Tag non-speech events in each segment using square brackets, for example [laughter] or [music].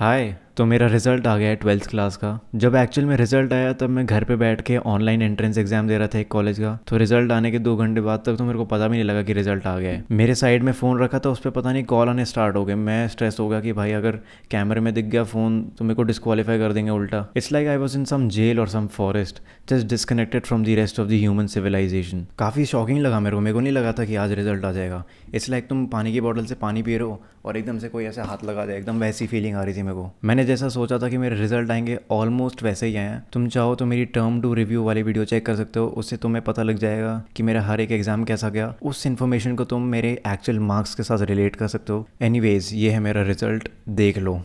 Hi तो मेरा result आ गया है ट्वेल्थ क्लास का जब एक्चुअल में रिज़ल्ट आया तब मैं घर पे बैठ के ऑनलाइन एंट्रेंस एग्जाम दे रहा था एक कॉलेज का तो रिज़ल्ट आने के दो घंटे बाद तक तो मेरे को पता भी नहीं लगा कि रिज़ल्ट आ गया है मेरे साइड में फ़ोन रखा था उस पर पता नहीं कॉल आने स्टार्ट हो गए मैं स्ट्रेस हो गया कि भाई अगर कैमरे में दिख गया फ़ोन तो मेरे को डिस्कालीफाई कर देंगे उल्टा it's like I was in some jail और some forest just disconnected from the rest of the human civilisation काफ़ी शॉकिंग लगा मेरे को मेरे को नहीं लगा था कि आज रिज़ल्ट आ जाएगा इट्स लाइक तुम पानी की बॉटल से पानी पी रहे हो और एकदम से कोई ऐसे हाथ लगा जाए एकदम वैसी फीलिंग आ रही थी मेरे को मैंने मैंने जैसा सोचा था कि मेरे रिजल्ट आएंगे ऑलमोस्ट वैसे ही आए तुम चाहो तो मेरी टर्म टू रिव्यू वाली वीडियो चेक कर सकते हो उससे तुम्हें पता लग जाएगा कि मेरा हर एक एग्जाम कैसा गया उस इन्फॉर्मेशन को तुम मेरे एक्चुअल मार्क्स के साथ रिलेट कर सकते हो एनी ये है मेरा रिजल्ट देख लो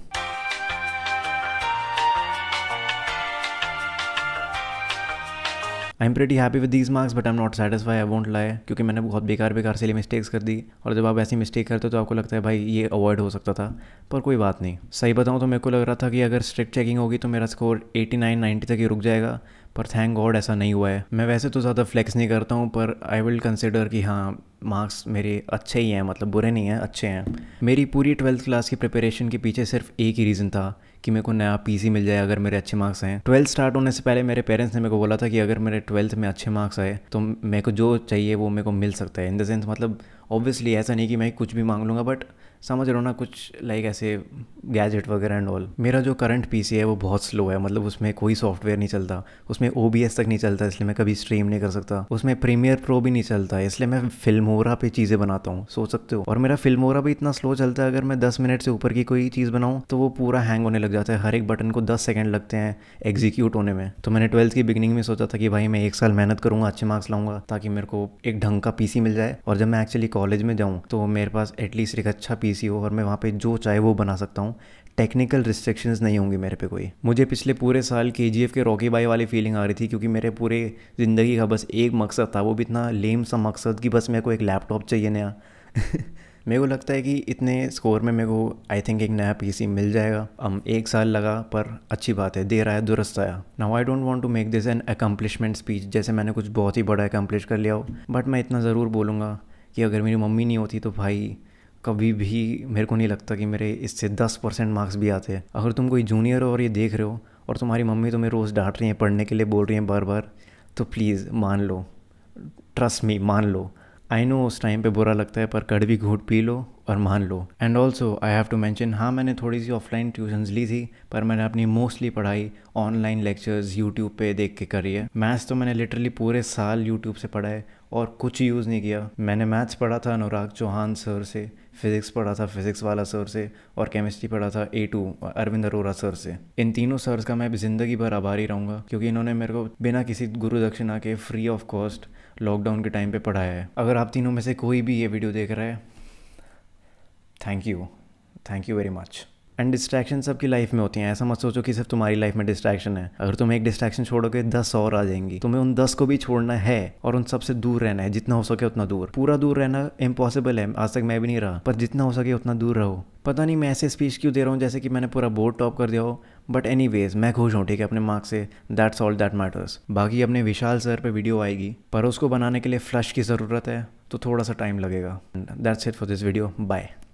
I am pretty happy with these marks but I am not satisfy I want lie क्योंकि मैंने बहुत बेकार बेकार से लिए मिस्टेक्स कर दी और जब आप ऐसी मिस्टेक करते हो तो आपको लगता है भाई ये अवॉइड हो सकता था पर कोई बात नहीं सही बताऊँ तो मेरे को लग रहा था कि अगर स्ट्रिक्ट चेकिंग होगी तो मेरा स्कोर एटी नाइन नाइन्टी तक ही रुक जाएगा पर थैंक गॉड ऐसा नहीं हुआ है मैं वैसे तो ज़्यादा फ्लेक्स नहीं करता हूँ पर आई विल कंसिडर कि हाँ मार्क्स मेरे अच्छे ही हैं मतलब बुरे नहीं हैं अच्छे हैं मेरी पूरी ट्वेल्थ क्लास की प्रिपरेशन के पीछे सिर्फ एक ही रीज़न था कि मेरे को नया पीसी मिल जाए अगर मेरे अच्छे मार्क्स हैं ट्वेल्थ स्टार्ट होने से पहले मेरे पेरेंट्स ने मेरे को बोला था कि अगर मेरे ट्वेल्थ में अच्छे मार्क्स आए तो मेरे को जो चाहिए वो मेरे को मिल सकता है इन द सेंस मतलब ऑब्वियसली ऐसा नहीं कि मैं कुछ भी मांग लूँगा बट समझ रहे हो ना कुछ लाइक ऐसे गैजेट वगैरह एंड ऑल मेरा जो करंट पीसी है वो बहुत स्लो है मतलब उसमें कोई सॉफ्टवेयर नहीं चलता उसमें ओ तक नहीं चलता इसलिए मैं कभी स्ट्रीम नहीं कर सकता उसमें प्रीमियर प्रो भी नहीं चलता इसलिए मैं फिल्मोरा पे चीज़ें बनाता हूँ सोच सकते हो और मेरा फिल्मोरा भी इतना स्लो चलता है अगर मैं दस मिनट से ऊपर की कोई चीज़ बनाऊँ तो वो पूरा हैंग होने लग जाता है हर एक बटन को दस सेकेंड लगते हैं एग्जीक्यूट होने में तो मैंने ट्वेल्थ की बिगनिंग में सोचा था कि भाई मैं एक साल मेहनत करूँगा अच्छे मार्क्स लाऊंगा ताकि मेरे को एक ढंग का पी मिल जाए और जब मैं एक्चुअली कॉलेज में जाऊँ तो मेरे पास एटलीस्ट एक अच्छा पी पीसी हो और मैं वहाँ पे जो चाहे वो बना सकता हूँ टेक्निकल रिस्ट्रिक्शंस नहीं होंगी मेरे पे कोई मुझे पिछले पूरे साल के जी के रॉकी बाई वाली फीलिंग आ रही थी क्योंकि मेरे पूरे ज़िंदगी का बस एक मकसद था वो भी इतना लेम सा मकसद कि बस मेरे को एक लैपटॉप चाहिए नया [laughs] मेरे को लगता है कि इतने स्कोर में मेरे को आई थिंक एक नया सी मिल जाएगा हम एक साल लगा पर अच्छी बात है देर आया दुरुस्त आया now I don't want to make this an accomplishment speech जैसे मैंने कुछ बहुत ही बड़ा अकम्पलिश कर लिया हो बट मैं इतना ज़रूर बोलूँगा कि अगर मेरी मम्मी नहीं होती तो भाई कभी भी मेरे को नहीं लगता कि मेरे इससे दस परसेंट मार्क्स भी आते हैं अगर तुम कोई जूनियर हो और ये देख रहे हो और तुम्हारी मम्मी तुम्हें रोज़ डांट रही हैं पढ़ने के लिए बोल रही हैं बार बार तो प्लीज़ मान लो ट्रस्ट मी मान लो आई नो उस टाइम पे बुरा लगता है पर कड़वी घूट पी लो और मान लो and also I have to mention हाँ मैंने थोड़ी सी ऑफलाइन ट्यूशन्स ली थी पर मैंने अपनी मोस्टली पढ़ाई ऑनलाइन लेक्चर्स यूट्यूब पे देख के करी है मैथ्स तो मैंने लिटरली पूरे साल यूट्यूब से पढ़ा है और कुछ यूज़ नहीं किया मैंने मैथ्स पढ़ा था अनुराग चौहान सर से फिज़िक्स पढ़ा था फिज़िक्स वाला सर से और केमिस्ट्री पढ़ा था ए टू अरविंद अरोरा सर से इन तीनों सर्स का मैं ज़िंदगी भर आभारी रहूँगा क्योंकि इन्होंने मेरे को बिना किसी गुरु दक्षिणा के फ्री ऑफ कॉस्ट लॉकडाउन के टाइम पे पढ़ाया है अगर आप तीनों में से कोई भी ये वीडियो देख रहा है thank you thank you very much and distraction सबकी लाइफ में होती हैं ऐसा मत सोचो कि सिर्फ तुम्हारी लाइफ में डिस्ट्रैक्शन है अगर तुम एक डिस्ट्रैक्शन छोड़ोगे दस और आ जाएंगी तुम्हें उन दस को भी छोड़ना है और उन सबसे दूर रहना है जितना हो सके उतना दूर पूरा दूर रहना इम्पॉसिबल है आज तक मैं भी नहीं रहा पर जितना हो सके उतना दूर रहो पता नहीं मैं ऐसे स्पीच क्यों दे रहा हूँ जैसे कि मैंने पूरा बोर्ड टॉप कर दिया हो बट एनी वेज मैं खुश हूँ ठीक है अपने मार्क्स से दैट्स ऑल दैट मैटर्स बाकी अपने विशाल सर पर वीडियो आएगी पर उसको बनाने के लिए फ्लश की ज़रूरत है तो थोड़ा सा टाइम लगेगा that's it for this video bye